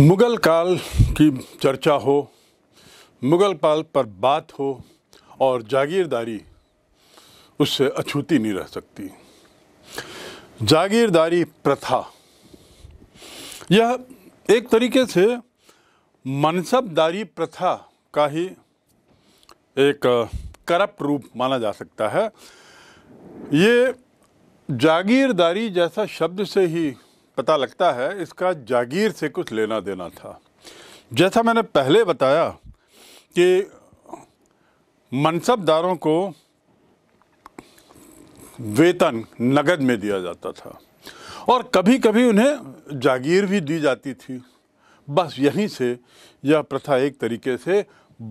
मुग़ल काल की चर्चा हो मुग़ल काल पर बात हो और जागीरदारी उससे अछूती नहीं रह सकती जागीरदारी प्रथा यह एक तरीके से मनसबदारी प्रथा का ही एक करप्ट रूप माना जा सकता है ये जागीरदारी जैसा शब्द से ही पता लगता है इसका जागीर से कुछ लेना देना था जैसा मैंने पहले बताया कि मनसबदारों को वेतन नगद में दिया जाता था और कभी कभी उन्हें जागीर भी दी जाती थी बस यहीं से यह प्रथा एक तरीके से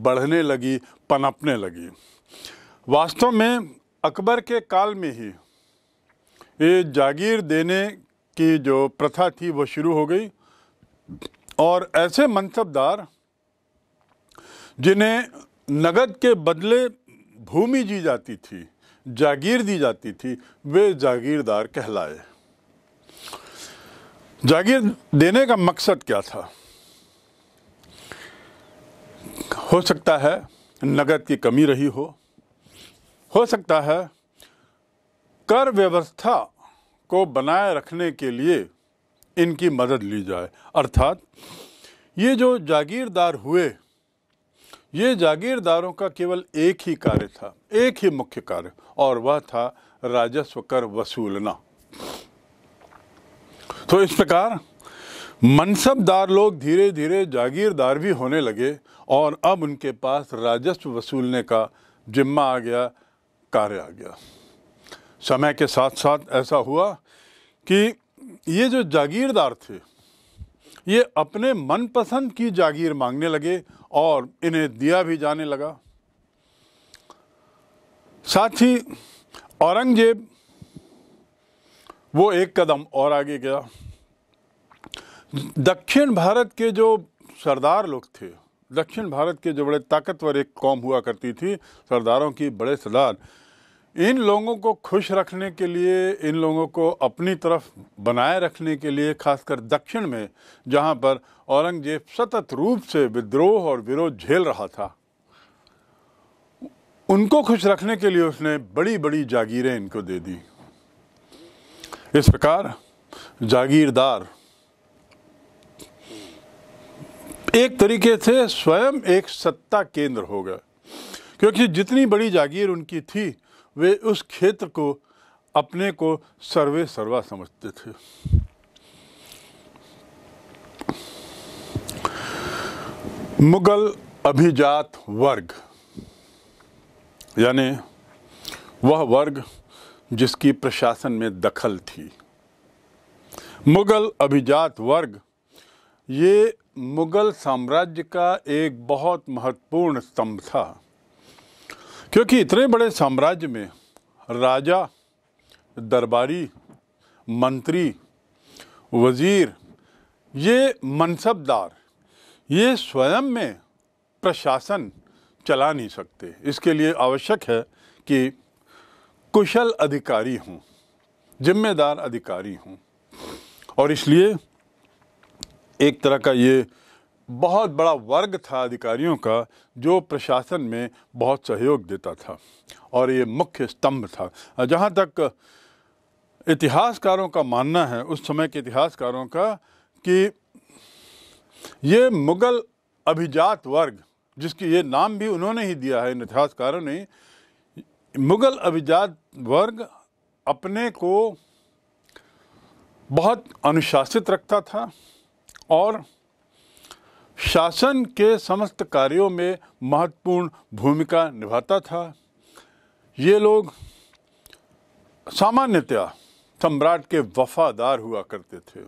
बढ़ने लगी पनपने लगी वास्तव में अकबर के काल में ही ये जागीर देने की जो प्रथा थी वो शुरू हो गई और ऐसे मनसबदार जिन्हें नगद के बदले भूमि जी जाती थी जागीर दी जाती थी वे जागीरदार कहलाए जागीर देने का मकसद क्या था हो सकता है नगद की कमी रही हो हो सकता है कर व्यवस्था को बनाए रखने के लिए इनकी मदद ली जाए अर्थात ये जो जागीरदार हुए ये जागीरदारों का केवल एक ही कार्य था एक ही मुख्य कार्य और वह था राजस्व कर वसूलना तो इस प्रकार मनसबदार लोग धीरे धीरे जागीरदार भी होने लगे और अब उनके पास राजस्व वसूलने का जिम्मा आ गया कार्य आ गया समय के साथ साथ ऐसा हुआ कि ये जो जागीरदार थे ये अपने मनपसंद की जागीर मांगने लगे और इन्हें दिया भी जाने लगा साथ ही औरंगजेब वो एक कदम और आगे गया दक्षिण भारत के जो सरदार लोग थे दक्षिण भारत के जो बड़े ताकतवर एक कौम हुआ करती थी सरदारों की बड़े सरदार इन लोगों को खुश रखने के लिए इन लोगों को अपनी तरफ बनाए रखने के लिए खासकर दक्षिण में जहां पर औरंगजेब सतत रूप से विद्रोह और विरोध झेल रहा था उनको खुश रखने के लिए उसने बड़ी बड़ी जागीरें इनको दे दी इस प्रकार जागीरदार एक तरीके से स्वयं एक सत्ता केंद्र हो गए क्योंकि जितनी बड़ी जागीर उनकी थी वे उस क्षेत्र को अपने को सर्वे सर्वा समझते थे मुगल अभिजात वर्ग यानी वह वर्ग जिसकी प्रशासन में दखल थी मुगल अभिजात वर्ग ये मुगल साम्राज्य का एक बहुत महत्वपूर्ण स्तंभ था क्योंकि इतने बड़े साम्राज्य में राजा दरबारी मंत्री वज़ीर ये मनसबदार ये स्वयं में प्रशासन चला नहीं सकते इसके लिए आवश्यक है कि कुशल अधिकारी हों जिम्मेदार अधिकारी हों और इसलिए एक तरह का ये बहुत बड़ा वर्ग था अधिकारियों का जो प्रशासन में बहुत सहयोग देता था और ये मुख्य स्तंभ था जहाँ तक इतिहासकारों का मानना है उस समय के इतिहासकारों का कि ये मुग़ल अभिजात वर्ग जिसकी ये नाम भी उन्होंने ही दिया है इन इतिहासकारों ने मुग़ल अभिजात वर्ग अपने को बहुत अनुशासित रखता था और शासन के समस्त कार्यों में महत्वपूर्ण भूमिका निभाता था ये लोग सामान्यतया सम्राट के वफादार हुआ करते थे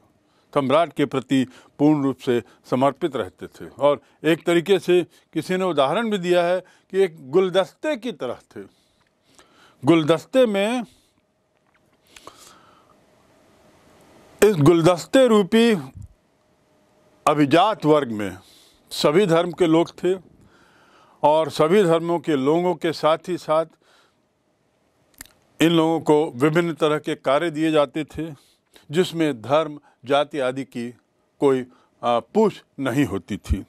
सम्राट के प्रति पूर्ण रूप से समर्पित रहते थे और एक तरीके से किसी ने उदाहरण भी दिया है कि एक गुलदस्ते की तरह थे गुलदस्ते में इस गुलदस्ते रूपी अभिजात वर्ग में सभी धर्म के लोग थे और सभी धर्मों के लोगों के साथ ही साथ इन लोगों को विभिन्न तरह के कार्य दिए जाते थे जिसमें धर्म जाति आदि की कोई पूछ नहीं होती थी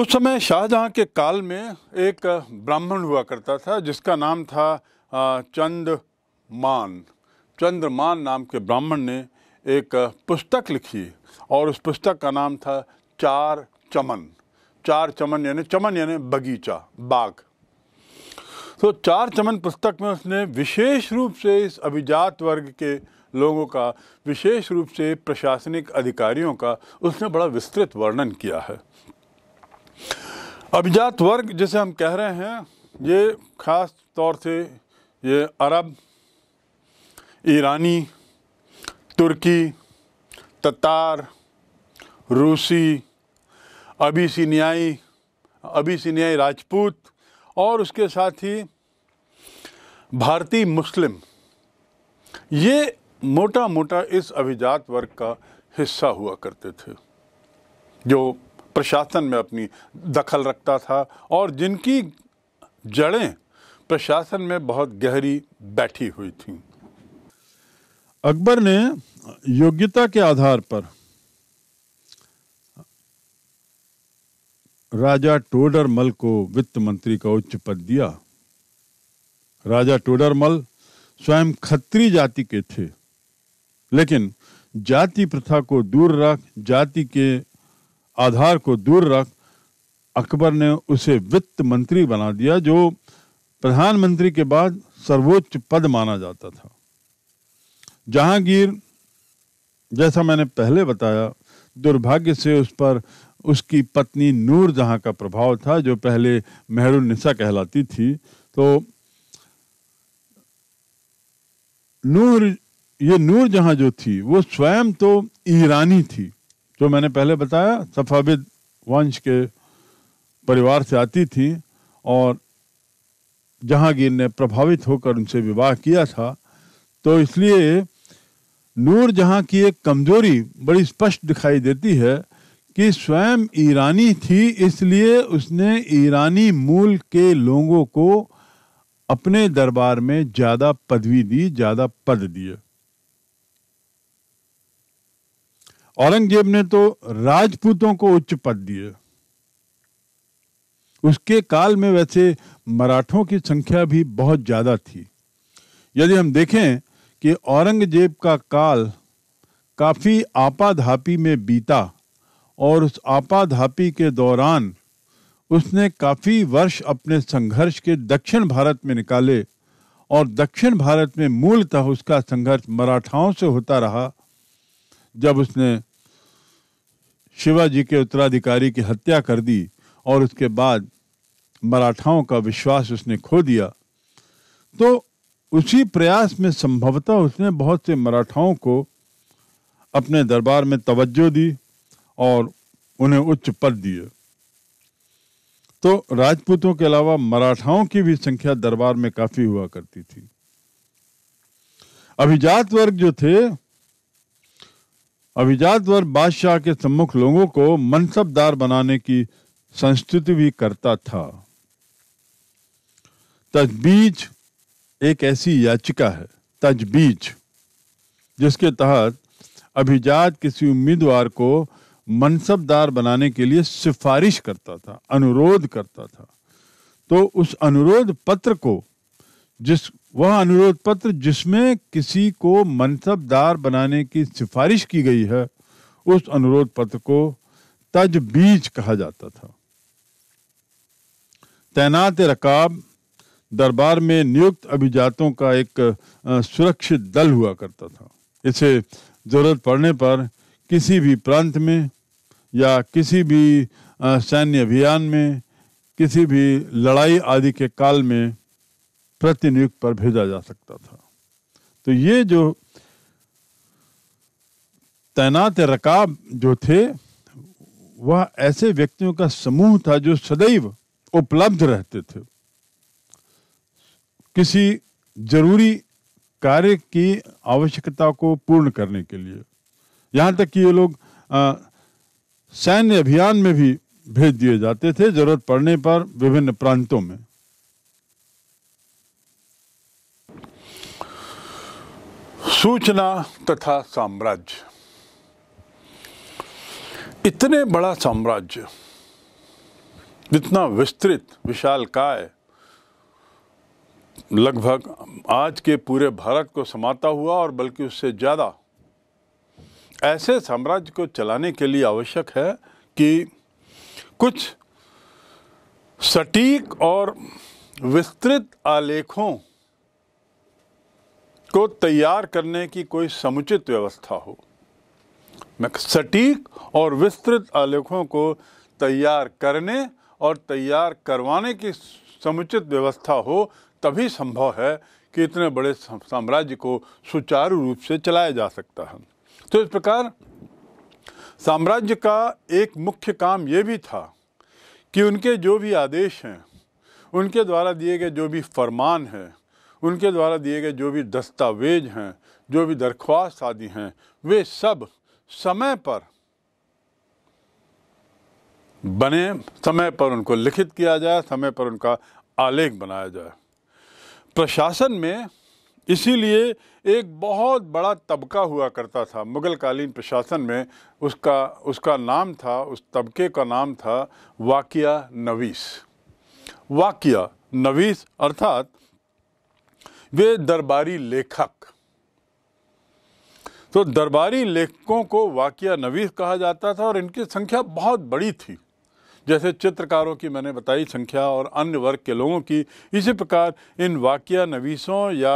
उस समय शाहजहाँ के काल में एक ब्राह्मण हुआ करता था जिसका नाम था चंद्रमान चंद्रमान नाम के ब्राह्मण ने एक पुस्तक लिखी और उस पुस्तक का नाम था चार चमन चार चमन यानी चमन यानी बगीचा बाग तो चार चमन पुस्तक में उसने विशेष रूप से इस अभिजात वर्ग के लोगों का विशेष रूप से प्रशासनिक अधिकारियों का उसने बड़ा विस्तृत वर्णन किया है अभिजात वर्ग जिसे हम कह रहे हैं ये ख़ास तौर से ये अरब ईरानी तुर्की ततार रूसी अभिसिनियाई अभिसिनियाई अभी राजपूत और उसके साथ ही भारतीय मुस्लिम ये मोटा मोटा इस अभिजात वर्ग का हिस्सा हुआ करते थे जो प्रशासन में अपनी दखल रखता था और जिनकी जड़ें प्रशासन में बहुत गहरी बैठी हुई थीं अकबर ने योग्यता के आधार पर राजा टोडरमल को वित्त मंत्री का उच्च पद दिया राजा टोडरमल स्वयं खत्री जाति के थे लेकिन जाति प्रथा को दूर रख जाति के आधार को दूर रख अकबर ने उसे वित्त मंत्री बना दिया जो प्रधानमंत्री के बाद सर्वोच्च पद माना जाता था जहांगीर जैसा मैंने पहले बताया दुर्भाग्य से उस पर उसकी पत्नी नूर जहाँ का प्रभाव था जो पहले मेहरुनिसा कहलाती थी तो नूर ये नूर जहाँ जो थी वो स्वयं तो ईरानी थी जो मैंने पहले बताया सफाविद वंश के परिवार से आती थी और जहांगीर ने प्रभावित होकर उनसे विवाह किया था तो इसलिए नूर जहाँ की एक कमजोरी बड़ी स्पष्ट दिखाई देती है कि स्वयं ईरानी थी इसलिए उसने ईरानी मूल के लोगों को अपने दरबार में ज्यादा पदवी दी ज्यादा पद दिए औरंगजेब ने तो राजपूतों को उच्च पद दिए उसके काल में वैसे मराठों की संख्या भी बहुत ज़्यादा थी यदि हम देखें कि औरंगजेब का काल काफ़ी आपाधापी में बीता और उस आपाधापी के दौरान उसने काफ़ी वर्ष अपने संघर्ष के दक्षिण भारत में निकाले और दक्षिण भारत में मूलतः उसका संघर्ष मराठाओं से होता रहा जब उसने शिवाजी के उत्तराधिकारी की हत्या कर दी और उसके बाद मराठाओं का विश्वास उसने खो दिया तो उसी प्रयास में संभवतः उसने बहुत से मराठाओं को अपने दरबार में तवज्जो दी और उन्हें उच्च पद दिए तो राजपूतों के अलावा मराठाओं की भी संख्या दरबार में काफी हुआ करती थी अभिजात वर्ग जो थे अभिजात वर्ग बादशाह के सम्मुख लोगों को मनसबदार बनाने की संस्तुति भी करता था तजबीज एक ऐसी याचिका है तजबीज जिसके तहत अभिजात किसी उम्मीदवार को मनसबदार बनाने के लिए सिफारिश करता था अनुरोध करता था तो उस अनुरोध पत्र को जिस वह अनुरोध पत्र जिसमें किसी को मनसबदार बनाने की सिफारिश की गई है उस अनुरोध पत्र को बीज कहा जाता था तैनात रकाब दरबार में नियुक्त अभिजातों का एक सुरक्षित दल हुआ करता था इसे ज़रूरत पड़ने पर किसी भी प्रांत में या किसी भी सैन्य अभियान में किसी भी लड़ाई आदि के काल में प्रतिनियुक्त पर भेजा जा सकता था तो ये जो तैनात रकाब जो थे वह ऐसे व्यक्तियों का समूह था जो सदैव उपलब्ध रहते थे किसी जरूरी कार्य की आवश्यकता को पूर्ण करने के लिए यहाँ तक कि ये लोग सैन्य अभियान में भी भेज दिए जाते थे जरूरत पड़ने पर विभिन्न प्रांतों में सूचना तथा साम्राज्य इतने बड़ा साम्राज्य जितना विस्तृत विशाल काय लगभग आज के पूरे भारत को समाता हुआ और बल्कि उससे ज़्यादा ऐसे साम्राज्य को चलाने के लिए आवश्यक है कि कुछ सटीक और विस्तृत आलेखों को तैयार करने की कोई समुचित व्यवस्था हो मैं सटीक और विस्तृत आलेखों को तैयार करने और तैयार करवाने की समुचित व्यवस्था हो तभी संभव है कि इतने बड़े साम्राज्य को सुचारू रूप से चलाया जा सकता है तो इस प्रकार साम्राज्य का एक मुख्य काम ये भी था कि उनके जो भी आदेश हैं उनके द्वारा दिए गए जो भी फरमान हैं उनके द्वारा दिए गए जो भी दस्तावेज हैं जो भी दरख्वास्त आदि हैं वे सब समय पर बने समय पर उनको लिखित किया जाए समय पर उनका आलेख बनाया जाए प्रशासन में इसीलिए एक बहुत बड़ा तबका हुआ करता था मुगलकालीन प्रशासन में उसका उसका नाम था उस तबके का नाम था वाकिया नवीस वाकिया नवीस अर्थात वे दरबारी लेखक तो दरबारी लेखकों को वाकिया नवीस कहा जाता था और इनकी संख्या बहुत बड़ी थी जैसे चित्रकारों की मैंने बताई संख्या और अन्य वर्ग के लोगों की इसी प्रकार इन वाकया नवीसों या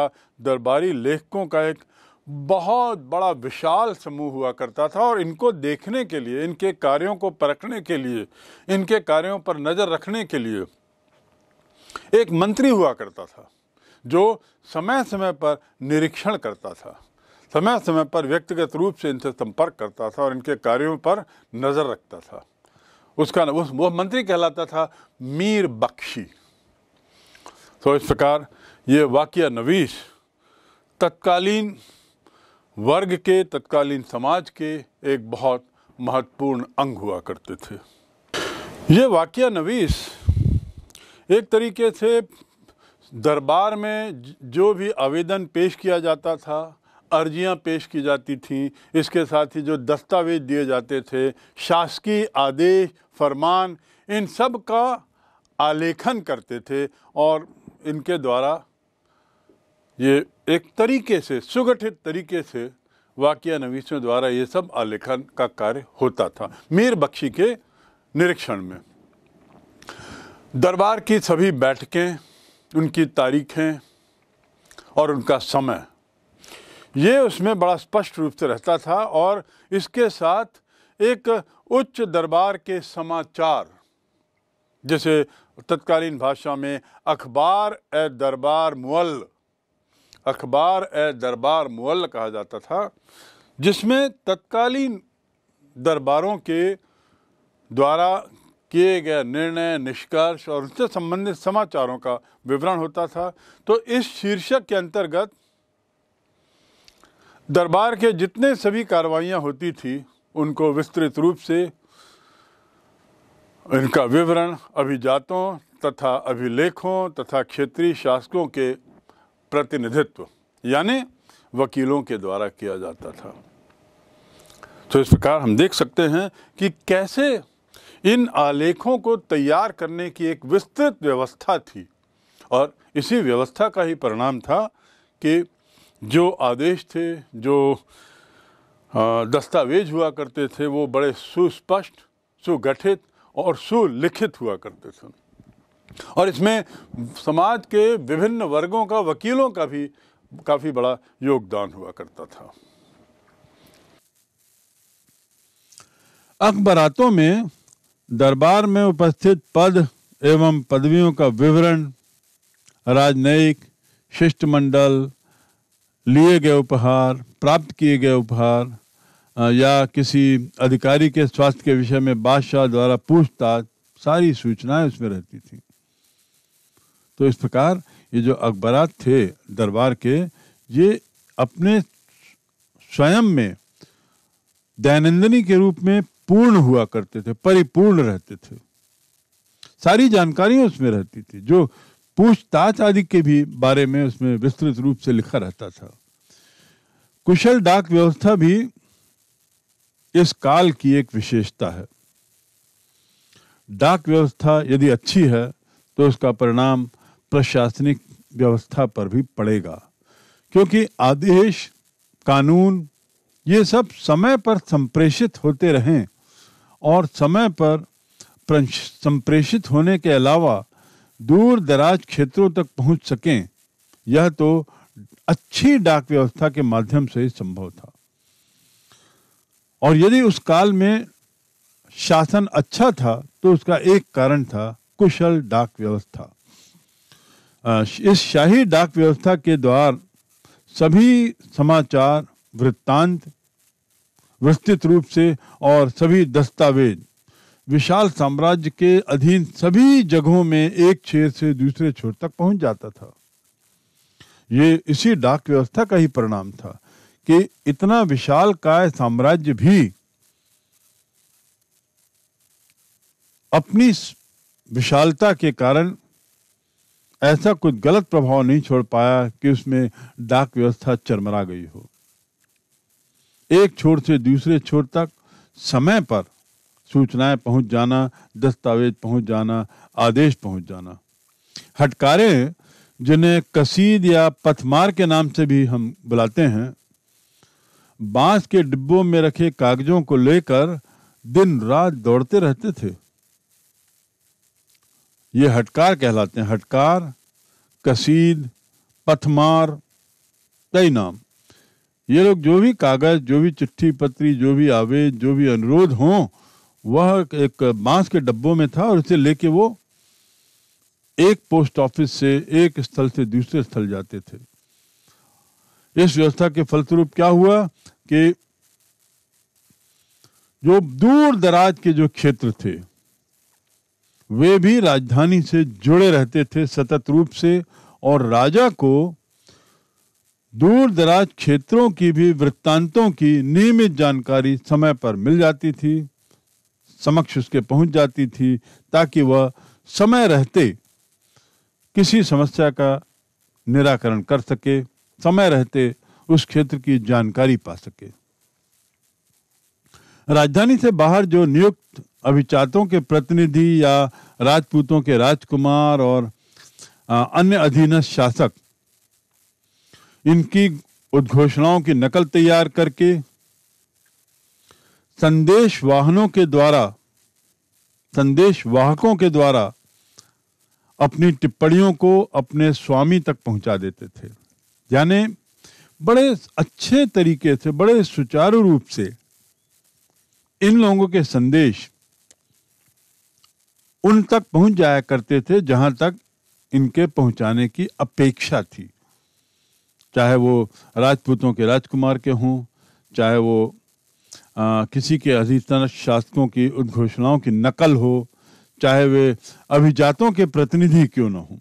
दरबारी लेखकों का एक बहुत बड़ा विशाल समूह हुआ करता था और इनको देखने के लिए इनके कार्यों को परखने के लिए इनके कार्यों पर नज़र रखने के लिए एक मंत्री हुआ करता था जो समय समय पर निरीक्षण करता था समय समय पर व्यक्तिगत रूप से इनसे संपर्क करता था और इनके कार्यों पर नज़र रखता था उसका उस वह मंत्री कहलाता था मीर बख्शी तो इस प्रकार ये वाक्य नवीस तत्कालीन वर्ग के तत्कालीन समाज के एक बहुत महत्वपूर्ण अंग हुआ करते थे ये वाक़ नवीस एक तरीके से दरबार में जो भी आवेदन पेश किया जाता था अर्जियां पेश की जाती थीं इसके साथ ही जो दस्तावेज दिए जाते थे शासकीय आदेश फरमान इन सब का आलेखन करते थे और इनके द्वारा ये एक तरीके से सुगठित तरीके से वाक्य नवीसों द्वारा ये सब आलेखन का कार्य होता था मीर बख्शी के निरीक्षण में दरबार की सभी बैठकें उनकी तारीखें और उनका समय ये उसमें बड़ा स्पष्ट रूप से रहता था और इसके साथ एक उच्च दरबार के समाचार जैसे तत्कालीन भाषा में अखबार ए दरबार मुअल अखबार ए दरबार मुअल कहा जाता था जिसमें तत्कालीन दरबारों के द्वारा किए गए निर्णय निष्कर्ष और उनसे संबंधित समाचारों का विवरण होता था तो इस शीर्षक के अंतर्गत दरबार के जितने सभी कार्रवाइयाँ होती थी उनको विस्तृत रूप से इनका विवरण अभिजातों तथा अभिलेखों तथा क्षेत्रीय शासकों के प्रतिनिधित्व यानी वकीलों के द्वारा किया जाता था तो इस प्रकार हम देख सकते हैं कि कैसे इन आलेखों को तैयार करने की एक विस्तृत व्यवस्था थी और इसी व्यवस्था का ही परिणाम था कि जो आदेश थे जो दस्तावेज हुआ करते थे वो बड़े सुस्पष्ट सुगठित और सुलिखित हुआ करते थे और इसमें समाज के विभिन्न वर्गों का वकीलों का भी काफ़ी बड़ा योगदान हुआ करता था अखबारातों में दरबार में उपस्थित पद एवं पदवियों का विवरण राजनयिक शिष्टमंडल लिए गए उपहार प्राप्त किए गए उपहार या किसी अधिकारी के स्वास्थ्य के विषय में बादशाह द्वारा पूछताछ सारी सूचनाएं उसमें रहती थी तो इस प्रकार ये जो अकबरात थे दरबार के ये अपने स्वयं में दैनंदिनी के रूप में पूर्ण हुआ करते थे परिपूर्ण रहते थे सारी जानकारियां उसमें रहती थी जो पूछताछ आदि के भी बारे में उसमें विस्तृत रूप से लिखा रहता था कुशल डाक व्यवस्था भी इस काल की एक विशेषता है डाक व्यवस्था यदि अच्छी है तो उसका परिणाम प्रशासनिक व्यवस्था पर भी पड़ेगा क्योंकि आदेश कानून ये सब समय पर संप्रेषित होते रहें और समय पर संप्रेषित होने के अलावा दूर दराज क्षेत्रों तक पहुंच सकें यह तो अच्छी डाक व्यवस्था के माध्यम से ही संभव था और यदि उस काल में शासन अच्छा था तो उसका एक कारण था कुशल डाक व्यवस्था इस शाही डाक व्यवस्था के द्वार सभी समाचार वृत्तांत विस्तृत रूप से और सभी दस्तावेज विशाल साम्राज्य के अधीन सभी जगहों में एक छेद से दूसरे छोर तक पहुंच जाता था ये इसी डाक व्यवस्था का ही परिणाम था कि इतना विशाल काय साम्राज्य भी अपनी विशालता के कारण ऐसा कुछ गलत प्रभाव नहीं छोड़ पाया कि उसमें डाक व्यवस्था चरमरा गई हो एक छोर से दूसरे छोर तक समय पर सूचनाएं पहुंच जाना दस्तावेज पहुंच जाना आदेश पहुंच जाना हटकारे जिन्हें कसीद या पथमार के नाम से भी हम बुलाते हैं बांस के डिब्बों में रखे कागजों को लेकर दिन रात दौड़ते रहते थे ये हटकार कहलाते हैं हटकार कसीद पथमार कई नाम ये लोग जो भी कागज जो भी चिट्ठी पत्री जो भी आवेद जो भी अनुरोध हों वह एक बांस के डब्बों में था और इसे लेके वो एक पोस्ट ऑफिस से एक स्थल से दूसरे स्थल जाते थे इस व्यवस्था के फलस्वरूप क्या हुआ कि जो दूर दराज के जो क्षेत्र थे वे भी राजधानी से जुड़े रहते थे सतत रूप से और राजा को दूर दराज क्षेत्रों की भी वृत्तांतों की नियमित जानकारी समय पर मिल जाती थी समक्ष उसके पहुंच जाती थी ताकि वह समय रहते किसी समस्या का निराकरण कर सके समय रहते उस क्षेत्र की जानकारी पा सके राजधानी से बाहर जो नियुक्त अभिचातों के प्रतिनिधि या राजपूतों के राजकुमार और अन्य अधीनस्थ शासक इनकी उद्घोषणाओं की नकल तैयार करके संदेश वाहनों के द्वारा संदेश वाहकों के द्वारा अपनी टिप्पणियों को अपने स्वामी तक पहुंचा देते थे यानी बड़े अच्छे तरीके से बड़े सुचारू रूप से इन लोगों के संदेश उन तक पहुंच जाया करते थे जहां तक इनके पहुंचाने की अपेक्षा थी चाहे वो राजपूतों के राजकुमार के हों चाहे वो आ, किसी के अधिकतर शासकों की उन घोषणाओं की नकल हो चाहे वे अभिजातों के प्रतिनिधि क्यों न हो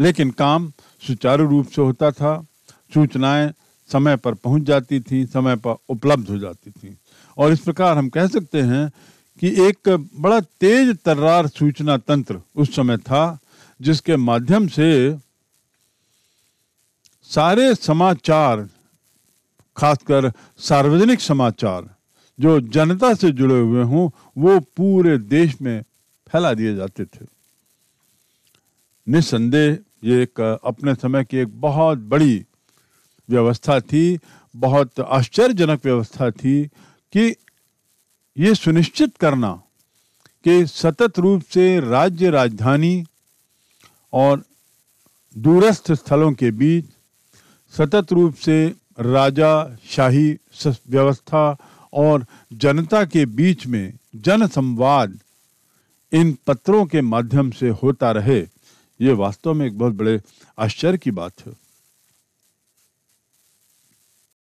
लेकिन काम सुचारू रूप से होता था सूचनाएं समय पर पहुंच जाती थी समय पर उपलब्ध हो जाती थी और इस प्रकार हम कह सकते हैं कि एक बड़ा तेज तर्रार सूचना तंत्र उस समय था जिसके माध्यम से सारे समाचार खासकर सार्वजनिक समाचार जो जनता से जुड़े हुए हों वो पूरे देश में फैला दिए जाते थे निसंदेह ये एक अपने समय की एक बहुत बड़ी व्यवस्था थी बहुत आश्चर्यजनक व्यवस्था थी कि ये सुनिश्चित करना कि सतत रूप से राज्य राजधानी और दूरस्थ स्थलों के बीच सतत रूप से राजा शाही व्यवस्था और जनता के बीच में जन संवाद इन पत्रों के माध्यम से होता रहे ये वास्तव में एक बहुत बड़े आश्चर्य की बात है